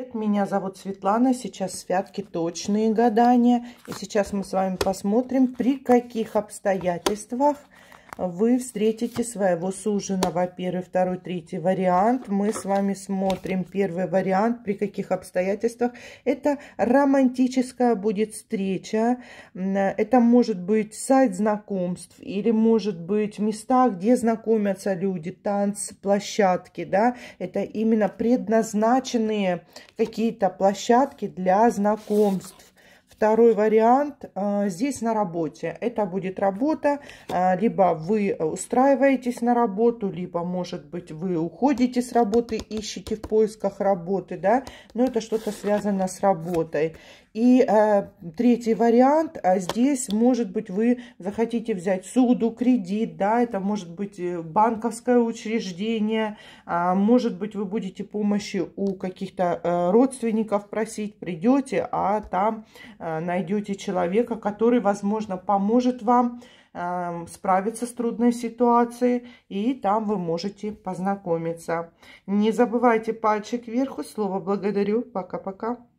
Привет, меня зовут Светлана, сейчас святки точные гадания. И сейчас мы с вами посмотрим, при каких обстоятельствах вы встретите своего суженого. Первый, второй, третий вариант. Мы с вами смотрим первый вариант, при каких обстоятельствах. Это романтическая будет встреча. Это может быть сайт знакомств или может быть места, где знакомятся люди, танц, площадки. Да? Это именно предназначенные какие-то площадки для знакомств Второй вариант э, здесь на работе. Это будет работа, э, либо вы устраиваетесь на работу, либо, может быть, вы уходите с работы, ищете в поисках работы, да, но это что-то связано с работой. И э, третий вариант, а здесь, может быть, вы захотите взять суду, кредит, да, это может быть банковское учреждение, а, может быть, вы будете помощи у каких-то э, родственников просить, придете, а там э, Э, найдете человека, который, возможно, поможет вам э, справиться с трудной ситуацией, и там вы можете познакомиться. Не забывайте пальчик вверх, слово «благодарю». Пока-пока.